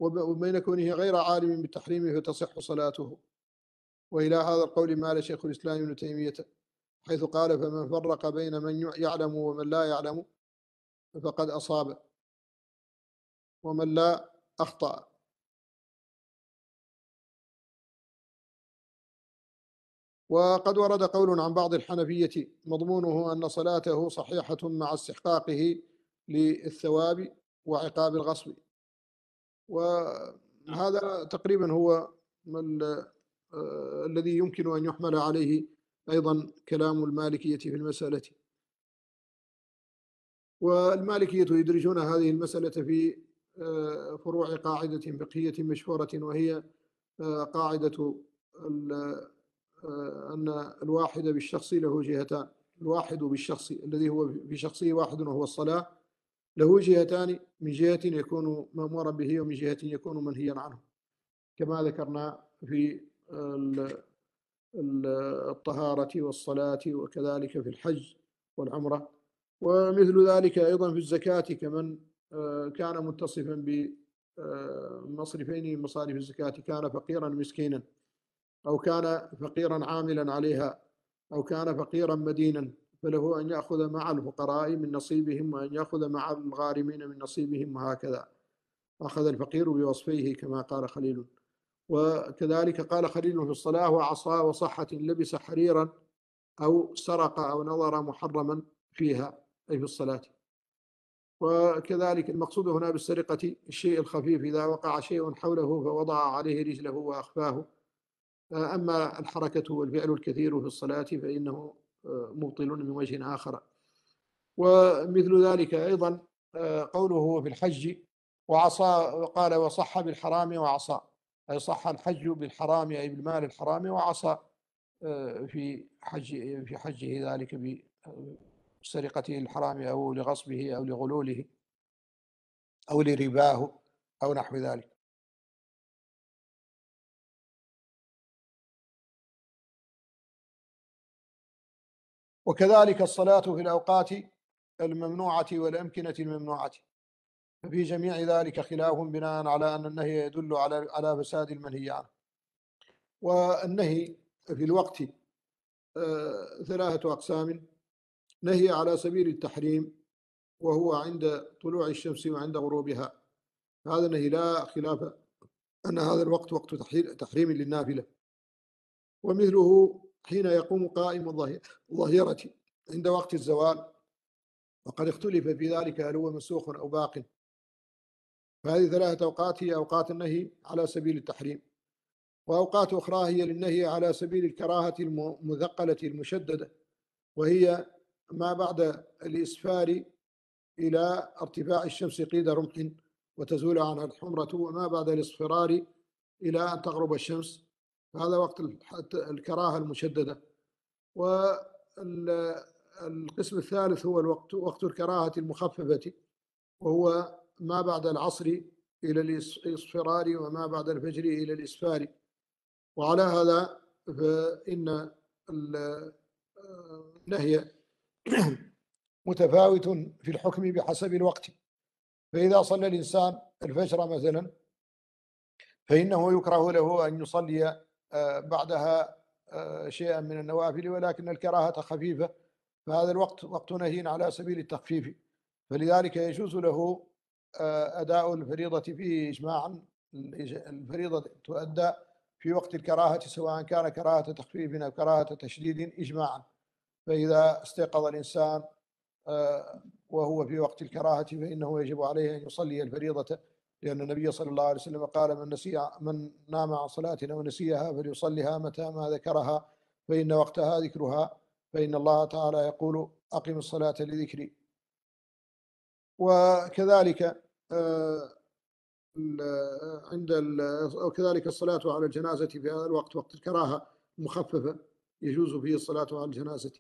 وبين كونه غير عالم بتحريمه فتصح صلاته وإلى هذا القول مال شيخ الإسلام ابن تيمية حيث قال فمن فرق بين من يعلم ومن لا يعلم فقد أصاب ومن لا أخطأ وقد ورد قول عن بعض الحنفية مضمونه أن صلاته صحيحة مع استحقاقه للثواب وعقاب الغصب وهذا تقريبا هو آه، الذي يمكن أن يحمل عليه أيضا كلام المالكية في المسألة والمالكية يدرجون هذه المسألة في آه، فروع قاعدة فقهية مشهورة وهي آه، قاعدة أن الواحد بالشخص له جهتان الواحد بالشخص الذي هو في شخصه واحد وهو الصلاة له جهتان من جهة يكون مأمورا به ومن جهة يكون منهيا عنه كما ذكرنا في الطهارة والصلاة وكذلك في الحج والعمرة ومثل ذلك أيضا في الزكاة كمن آه، كان متصفا بمصرفين آه، من مصارف الزكاة كان فقيرا مسكينا أو كان فقيرا عاملا عليها أو كان فقيرا مدينا فله أن يأخذ مع الفقراء من نصيبهم وأن يأخذ مع الغارمين من نصيبهم وهكذا أخذ الفقير بوصفيه كما قال خليل وكذلك قال خليل في الصلاة وعصى وصحة لبس حريرا أو سرق أو نظر محرما فيها أي في الصلاة وكذلك المقصود هنا بالسرقة الشيء الخفيف إذا وقع شيء حوله فوضع عليه رجله وأخفاه أما الحركة والفعل الكثير في الصلاة فإنه مبطلون من وجه آخر ومثل ذلك أيضا قوله في الحج وعصى وقال وصح بالحرام وعصى أي صح الحج بالحرام أي بالمال الحرام وعصى آه، في حج في حجه ذلك بسرقته آه، الحرام أو لغصبه أو لغلوله أو لرباه أو نحو ذلك وكذلك الصلاة في الأوقات الممنوعة والأمكنة الممنوعة ففي جميع ذلك خلاف بناء على أن النهي يدل على على فساد المنهي عنه والنهي في الوقت آه، ثلاثة أقسام نهي على سبيل التحريم وهو عند طلوع الشمس وعند غروبها هذا النهي لا خلاف أن هذا الوقت وقت تحريم للنافلة ومثله حين يقوم قائم الظهيرة عند وقت الزوال وقد اختلف في ذلك هل هو مسوخ أو باق فهذه ثلاثة أوقات هي أوقات النهي على سبيل التحريم وأوقات أخرى هي للنهي على سبيل الكراهة المثقلة المشددة وهي ما بعد الإسفار إلى ارتفاع الشمس قيد رمح وتزول عنها الحمرة وما بعد الاصفرار إلى أن تغرب الشمس هذا وقت الكراهه المشدده والقسم الثالث هو الوقت وقت الكراهه المخففه وهو ما بعد العصر الى الاصفرار وما بعد الفجر الى الاسفار وعلى هذا فان النهي متفاوت في الحكم بحسب الوقت فإذا صلى الإنسان الفجر مثلا فإنه يكره له أن يصلي آه، بعدها آه، شيئا من النوافل ولكن الكراهة خفيفة فهذا الوقت وقت نهي على سبيل التخفيف فلذلك يجوز له آه، أداء الفريضة فيه إجماعا الفريضة تؤدى في وقت الكراهة سواء كان كراهة تخفيف أو كراهة تشديد إجماعا فإذا استيقظ الإنسان وهو في وقت الكراهة فإنه يجب عليه أن يصلي الفريضة لأن النبي صلى الله عليه وسلم قال من نسي من نام عن صلاتنا ونسيها فليصليها متى ما ذكرها فإن وقتها ذكرها فإن الله تعالى يقول أقم الصلاة لذكري وكذلك آه، عند وكذلك الصلاة على الجنازة في هذا الوقت وقت الكراهة مخففة يجوز فيه الصلاة على الجنازة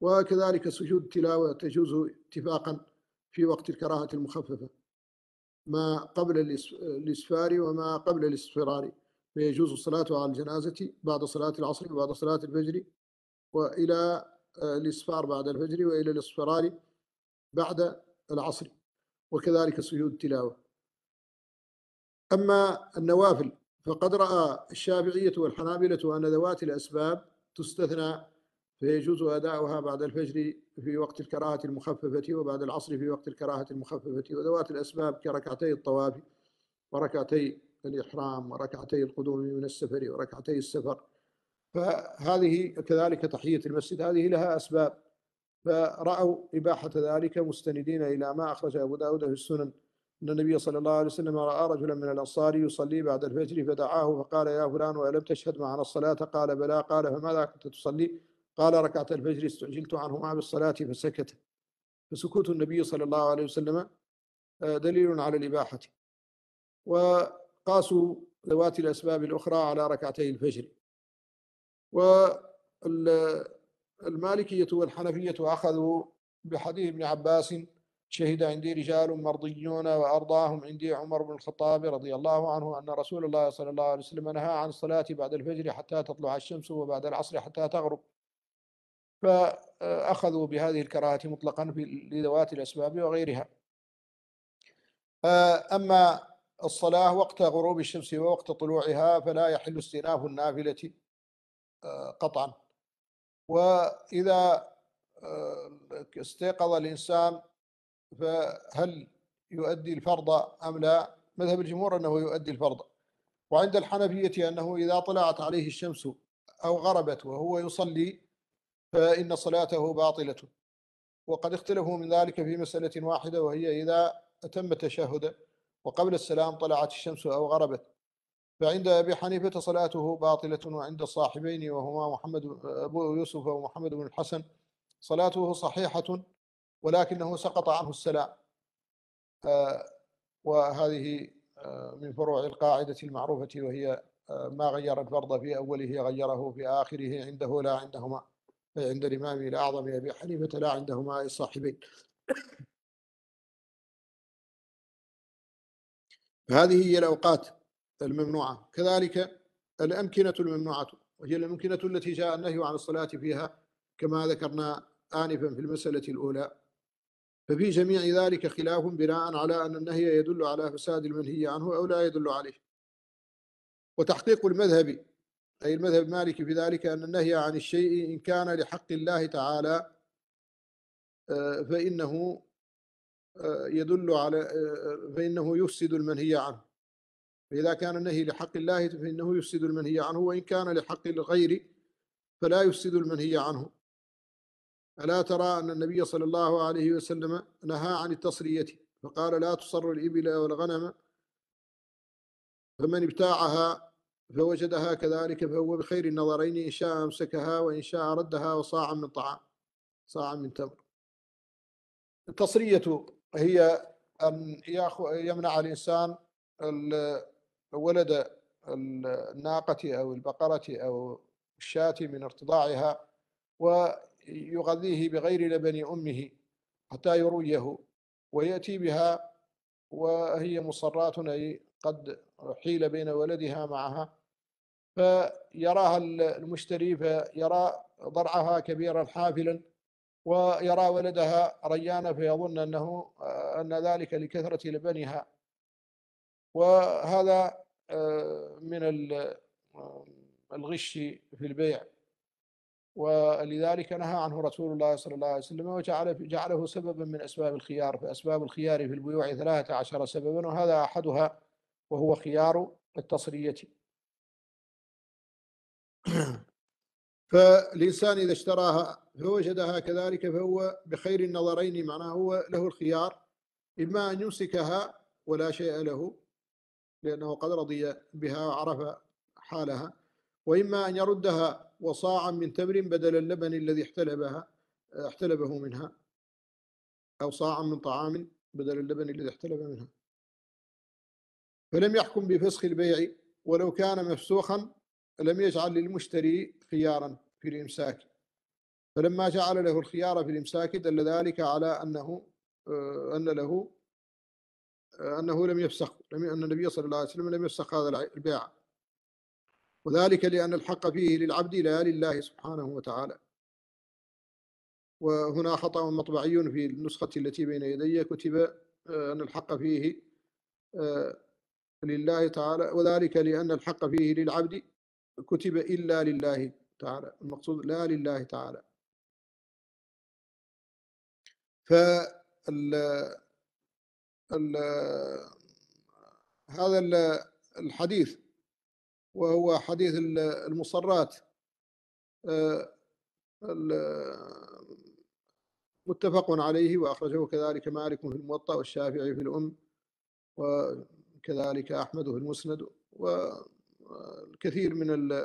وكذلك سجود التلاوة تجوز اتفاقا في وقت الكراهة المخففة ما قبل الإسفار وما قبل الاصفرار فيجوز الصلاة على الجنازة بعد صلاة العصر وبعد صلاة الفجر وإلى آه، الإسفار بعد الفجر وإلى الاصفرار بعد العصر وكذلك سجود التلاوة أما النوافل فقد رأى الشافعية والحنابلة أن ذوات الأسباب تستثنى فيجوز أداؤها بعد الفجر في وقت الكراهة المخففة وبعد العصر في وقت الكراهة المخففة وذوات الأسباب كركعتي الطواف وركعتي الإحرام وركعتي القدوم من السفر وركعتي السفر فهذه كذلك تحية المسجد هذه لها أسباب فرأوا إباحة ذلك مستندين إلى ما أخرج أبو داود في السنن أن النبي صلى الله عليه وسلم رأى رجلا من الأنصار يصلي بعد الفجر فدعاه فقال يا فلان ألم تشهد معنا الصلاة قال بلى قال فماذا كنت تصلي قال ركعت الفجر استعجلت عنهما بالصلاة فسكت فسكوت النبي صلى الله عليه وسلم آه، دليل على الإباحة وقاسوا ذوات الأسباب الأخرى على ركعتي الفجر والمالكية والحنفية أخذوا بحديث ابن عباس شهد عندي رجال مرضيون وأرضاهم عندي عمر بن الخطاب رضي الله عنه أن رسول الله صلى الله عليه وسلم نهى عن الصلاة بعد الفجر حتى تطلع الشمس وبعد العصر حتى تغرب فأخذوا بهذه الكراهة مطلقا لذوات الأسباب وغيرها أما الصلاة وقت غروب الشمس ووقت طلوعها فلا يحل استئناف النافلة قطعا وإذا استيقظ الإنسان فهل يؤدي الفرض أم لا مذهب الجمهور أنه يؤدي الفرض وعند الحنفية أنه إذا طلعت عليه الشمس أو غربت وهو يصلي فإن صلاته باطلة وقد اختلفوا من ذلك في مسألة واحدة وهي إذا أتم التشهد وقبل السلام طلعت الشمس أو غربت فعند أبي حنيفة صلاته باطلة وعند الصاحبين وهما محمد أبو يوسف ومحمد بن الحسن صلاته صحيحة ولكنه سقط عنه السلام آه، وهذه آه، من فروع القاعدة المعروفة وهي آه، ما غير الفرض في أوله غيره في آخره عنده لا عندهما عند الإمام الأعظم أبي حنيفة لا عندهما الصاحبين فهذه هي الأوقات الممنوعة كذلك الأمكنة الممنوعة وهي الأمكنة التي جاء النهي عن الصلاة فيها كما ذكرنا آنفا في المسألة الأولى ففي جميع ذلك خلاف بناء على أن النهي يدل على فساد المنهي عنه أو لا يدل عليه وتحقيق المذهب أي المذهب المالكي في ذلك أن النهي عن الشيء إن كان لحق الله تعالى آه، فإنه آه، يدل على آه، فإنه يفسد المنهي عنه فإذا كان النهي لحق الله فإنه يفسد المنهي عنه وإن كان لحق الغير فلا يفسد المنهي عنه ألا ترى أن النبي صلى الله عليه وسلم نهى عن التصرية فقال لا تصر الإبل والغنم فمن ابتاعها فوجدها كذلك فهو بخير النظرين إن شاء أمسكها وإن شاء ردها وصاع من طعام صاع من تمر التصرية هي أن يمنع الإنسان ولد الناقة أو البقرة أو الشاة من ارتضاعها ويغذيه بغير لبن أمه حتى يرويه ويأتي بها وهي مصرات أي قد حيل بين ولدها معها فيراها المشتري فيرى ضرعها كبيرا حافلا ويرى ولدها ريانا فيظن انه آه، ان ذلك لكثره لبنها وهذا آه، من آه، الغش في البيع ولذلك نهى عنه رسول الله صلى الله عليه وسلم وجعل جعله سببا من اسباب الخيار فاسباب الخيار في البيوع ثلاثة عشر سببا وهذا احدها وهو خيار التصرية فالإنسان إذا اشتراها فوجدها كذلك فهو بخير النظرين معناه هو له الخيار إما أن يمسكها ولا شيء له لأنه قد رضي بها وعرف حالها وإما أن يردها وصاعا من تمر بدل اللبن الذي احتلبها احتلبه منها أو صاعا من طعام بدل اللبن الذي احتلب منها فلم يحكم بفسخ البيع ولو كان مفسوخا لم يجعل للمشتري خيارا في الإمساك فلما جعل له الخيار في الإمساك دل ذلك على أنه آه، أن له آه، أنه لم يفسخ أن النبي صلى الله عليه وسلم لم يفسخ هذا البيع وذلك لأن الحق فيه للعبد لا لله سبحانه وتعالى وهنا خطأ مطبعي في النسخة التي بين يدي كتب آه، أن الحق فيه لله تعالى وذلك لأن الحق فيه للعبد كتب إلا لله تعالى المقصود لا لله تعالى ف ال هذا الحديث وهو حديث المصرات آه، متفق عليه وأخرجه كذلك مالك في الموطأ والشافعي في الأم وكذلك أحمد في المسند و الكثير من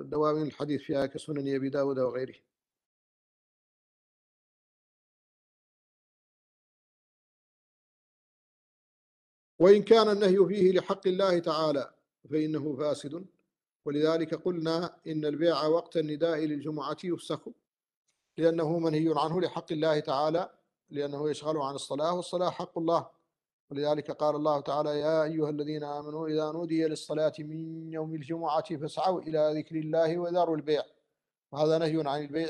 الدواوين الحديث فيها كسنن أبي داود وغيره وإن كان النهي فيه لحق الله تعالى فإنه فاسد ولذلك قلنا إن البيع وقت النداء للجمعة يفسخ لأنه منهي عنه لحق الله تعالى لأنه يشغل عن الصلاة والصلاة حق الله ولذلك قال الله تعالى يا أيها الذين آمنوا إذا نودي للصلاة من يوم الجمعة فاسعوا إلى ذكر الله وذروا البيع وهذا نهي عن البيع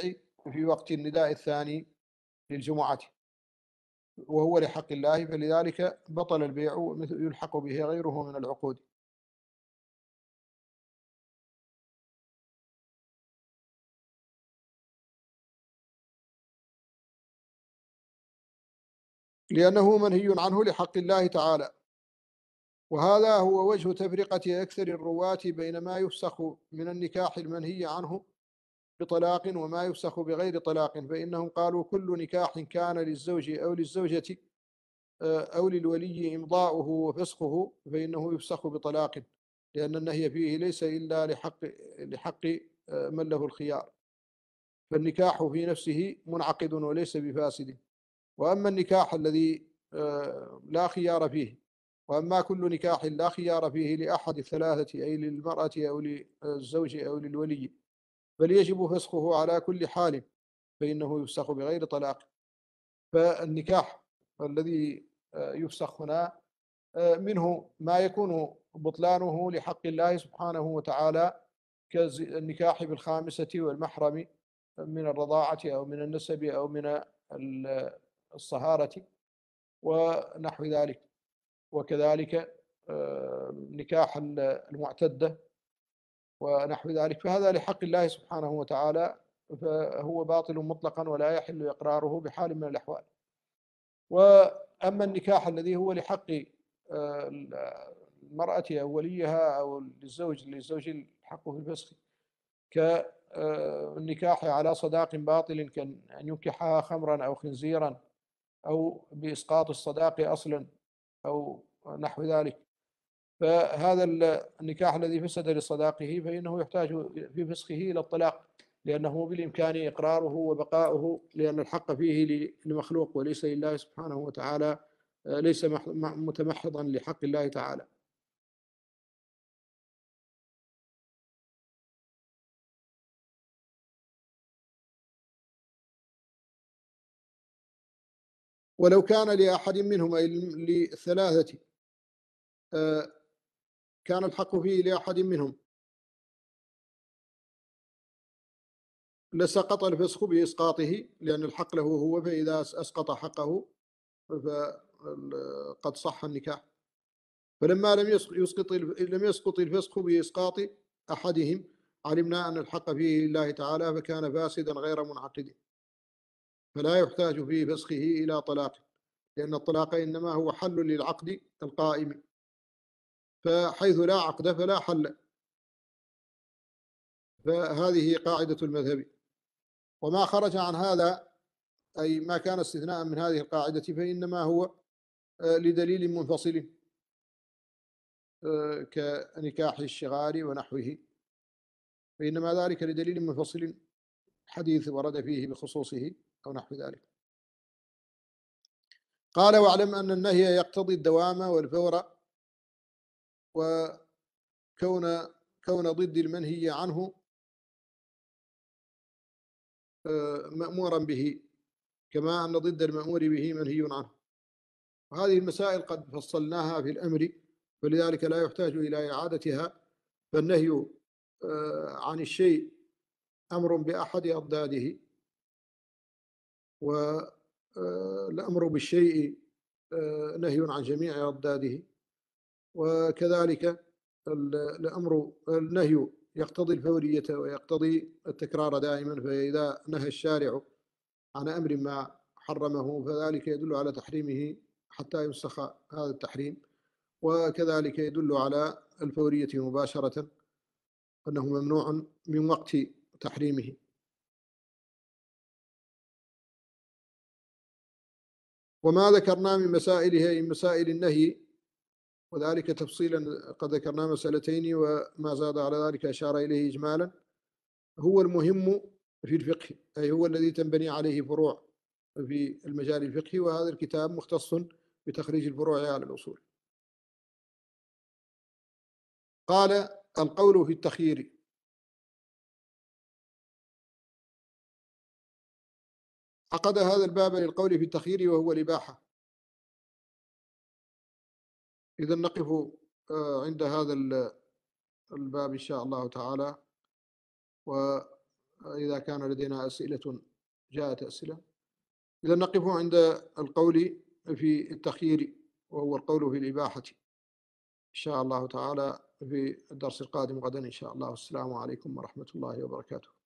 في وقت النداء الثاني للجمعة وهو لحق الله فلذلك بطل البيع يلحق به غيره من العقود لأنه منهي عنه لحق الله تعالى وهذا هو وجه تفرقة أكثر الرواة بين ما يفسخ من النكاح المنهي عنه بطلاق وما يفسخ بغير طلاق فإنهم قالوا كل نكاح كان للزوج أو للزوجة آه، أو للولي إمضاؤه وفسخه فإنه يفسخ بطلاق لأن النهي فيه ليس إلا لحق لحق آه، من له الخيار فالنكاح في نفسه منعقد وليس بفاسد وأما النكاح الذي آه، لا خيار فيه وأما كل نكاح لا خيار فيه لأحد الثلاثة أي للمرأة أو للزوج أو للولي بل يجب فسخه على كل حال فإنه يفسخ بغير طلاق فالنكاح الذي آه، يفسخ هنا آه، منه ما يكون بطلانه لحق الله سبحانه وتعالى كالنكاح بالخامسة والمحرم من الرضاعة أو من النسب أو من الصهارة ونحو ذلك وكذلك آه، نكاح المعتدة ونحو ذلك فهذا لحق الله سبحانه وتعالى فهو باطل مطلقا ولا يحل إقراره بحال من الأحوال وأما النكاح الذي هو لحق آه، المرأة أو وليها أو للزوج للزوج حقه في الفسخ كالنكاح آه، على صداق باطل كأن ينكحها خمرا أو خنزيرا أو بإسقاط الصداقة أصلا أو نحو ذلك فهذا النكاح الذي فسد لصداقه فإنه يحتاج في فسخه إلى الطلاق لأنه بالإمكان إقراره وبقاؤه لأن الحق فيه لمخلوق وليس لله سبحانه وتعالى ليس متمحضا لحق الله تعالى ولو كان لأحد منهم أي لثلاثة آه، كان الحق فيه لأحد منهم لسقط الفسخ بإسقاطه لأن الحق له هو فإذا أسقط حقه فقد صح النكاح فلما لم يسقط لم يسقط الفسخ بإسقاط أحدهم علمنا أن الحق فيه لله تعالى فكان فاسدا غير منعقد فلا يحتاج في فسخه إلى طلاق لأن الطلاق إنما هو حل للعقد القائم فحيث لا عقد فلا حل فهذه قاعدة المذهب وما خرج عن هذا أي ما كان استثناء من هذه القاعدة فإنما هو آه، لدليل منفصل آه، كنكاح الشغار ونحوه فإنما ذلك لدليل منفصل حديث ورد فيه بخصوصه أو نحو ذلك قال واعلم أن النهي يقتضي الدوام والفور وكون كون ضد المنهي عنه آه، مأمورا به كما أن ضد المأمور به منهي عنه وهذه المسائل قد فصلناها في الأمر ولذلك لا يحتاج إلى إعادتها فالنهي آه، عن الشيء أمر بأحد أضداده والأمر آه، بالشيء آه، نهي عن جميع أضداده وكذلك الأمر النهي يقتضي الفورية ويقتضي التكرار دائما فإذا نهى الشارع عن أمر ما حرمه فذلك يدل على تحريمه حتى ينسخ هذا التحريم وكذلك يدل على الفورية مباشرة أنه ممنوع من وقت تحريمه وما ذكرنا من مسائلها من مسائل النهي وذلك تفصيلا قد ذكرنا مسألتين وما زاد على ذلك أشار إليه إجمالا هو المهم في الفقه أي هو الذي تنبني عليه فروع في المجال الفقهي وهذا الكتاب مختص بتخريج الفروع على الأصول قال القول في التخيير عقد هذا الباب للقول في التخيير وهو الإباحة إذا نقف آه، عند هذا الباب إن شاء الله تعالى وإذا كان لدينا أسئلة جاءت أسئلة إذا نقف عند القول في التخيير وهو القول في الإباحة إن شاء الله تعالى في الدرس القادم غدا إن شاء الله والسلام عليكم ورحمة الله وبركاته